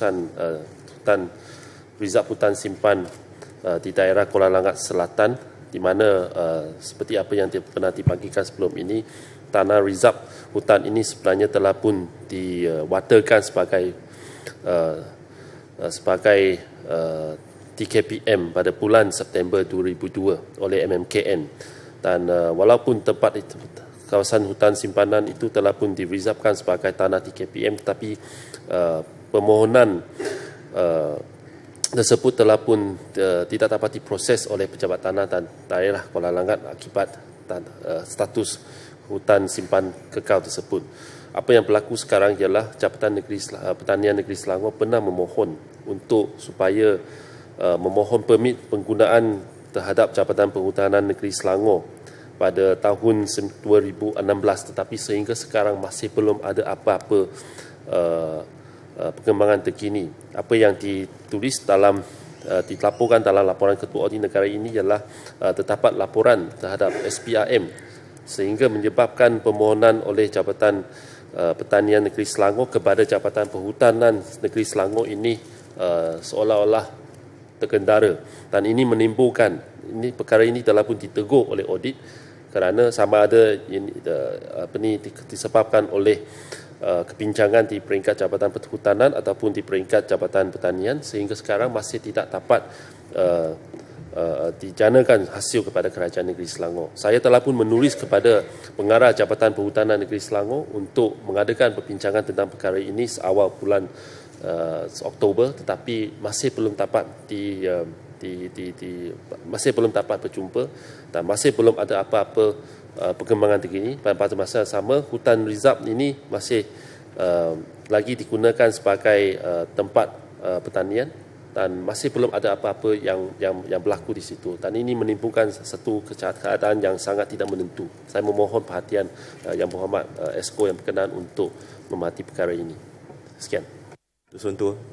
kawasan uh, hutan rizab hutan simpan uh, di daerah Kuala Langat Selatan di mana uh, seperti apa yang pernah dipanggilkan sebelum ini tanah rizab hutan ini sebenarnya telah pun diwatakan sebagai uh, sebagai uh, TKPM pada bulan September 2002 oleh MMKN dan uh, walaupun tempat itu kawasan hutan simpanan itu telah pun direzapkan sebagai tanah TKPM tetapi uh, permohonan uh, tersebut telah pun uh, tidak dapat diproses oleh pejabat tanah dan daerah Kuala Langgat akibat dan, uh, status hutan simpan kekal tersebut. Apa yang berlaku sekarang ialah Jabatan Negeri uh, Pertanian Negeri Selangor pernah memohon untuk supaya uh, memohon permit penggunaan terhadap Jabatan Perhutanan Negeri Selangor pada tahun 2016 tetapi sehingga sekarang masih belum ada apa-apa uh, Uh, perkembangan terkini. Apa yang ditulis dalam uh, dilaporkan dalam laporan ketua audit negara ini ialah uh, terdapat laporan terhadap SPRM sehingga menyebabkan permohonan oleh Jabatan uh, Pertanian Negeri Selangor kepada Jabatan Perhutanan Negeri Selangor ini uh, seolah-olah terkendara dan ini menimbulkan ini perkara ini telah pun ditegur oleh audit kerana sama ada ini apa ni disebabkan oleh Uh, kepincangan di peringkat Jabatan Perhutanan ataupun di peringkat Jabatan Pertanian sehingga sekarang masih tidak dapat uh, uh, dijanakan hasil kepada Kerajaan Negeri Selangor. Saya telah pun menulis kepada pengarah Jabatan Perhutanan Negeri Selangor untuk mengadakan perbincangan tentang perkara ini seawal bulan uh, Oktober tetapi masih belum dapat di uh, di, di, di masih belum dapat berjumpa dan masih belum ada apa-apa uh, perkembangan terkini pada, pada masa sama hutan rizab ini masih uh, lagi digunakan sebagai uh, tempat uh, pertanian dan masih belum ada apa-apa yang yang yang berlaku di situ dan ini menimbulkan satu keadaan yang sangat tidak menentu saya memohon perhatian uh, yang berhormat uh, esko yang berkenan untuk memati perkara ini sekian Tuan-tuan